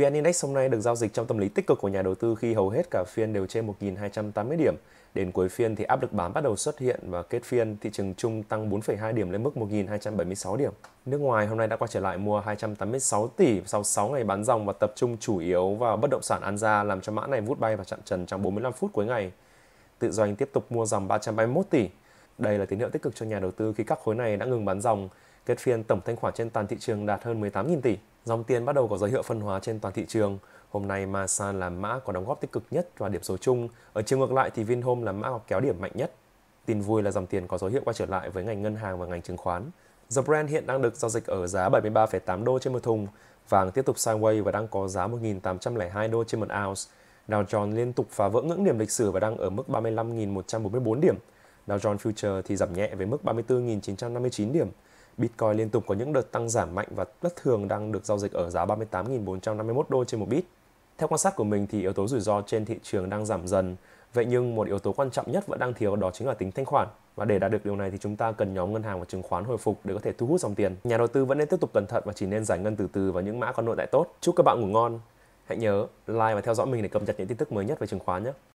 VN Index hôm nay được giao dịch trong tâm lý tích cực của nhà đầu tư khi hầu hết cả phiên đều trên 1.280 điểm. Đến cuối phiên thì áp lực bán bắt đầu xuất hiện và kết phiên thị trường chung tăng 4,2 điểm lên mức 1.276 điểm. Nước ngoài hôm nay đã quay trở lại mua 286 tỷ sau 6 ngày bán dòng và tập trung chủ yếu vào bất động sản An Anza làm cho mã này vút bay và chặn trần trong 45 phút cuối ngày. Tự doanh tiếp tục mua dòng 331 tỷ. Đây là tín hiệu tích cực cho nhà đầu tư khi các khối này đã ngừng bán dòng Kết phiên tổng thanh khoản trên toàn thị trường đạt hơn 18.000 tỷ. Dòng tiền bắt đầu có dấu hiệu phân hóa trên toàn thị trường. Hôm nay Masan là mã có đóng góp tích cực nhất và điểm số chung. Ở chiều ngược lại thì Vinhome là mã có kéo điểm mạnh nhất. Tin vui là dòng tiền có dấu hiệu quay trở lại với ngành ngân hàng và ngành chứng khoán. Dầu Brent hiện đang được giao dịch ở giá 73,8 đô trên một thùng. Vàng tiếp tục sideways và đang có giá 1.802 đô trên một ounce. Dow Jones liên tục phá vỡ ngưỡng điểm lịch sử và đang ở mức 35.144 điểm. Dow Jones Future thì giảm nhẹ với mức 34.959 điểm. Bitcoin liên tục có những đợt tăng giảm mạnh và bất thường đang được giao dịch ở giá 38.451 đô trên một bit. Theo quan sát của mình thì yếu tố rủi ro trên thị trường đang giảm dần, vậy nhưng một yếu tố quan trọng nhất vẫn đang thiếu đó chính là tính thanh khoản. Và để đạt được điều này thì chúng ta cần nhóm ngân hàng và chứng khoán hồi phục để có thể thu hút dòng tiền. Nhà đầu tư vẫn nên tiếp tục cẩn thận và chỉ nên giải ngân từ từ vào những mã có nội tại tốt. Chúc các bạn ngủ ngon. Hãy nhớ like và theo dõi mình để cập nhật những tin tức mới nhất về chứng khoán nhé.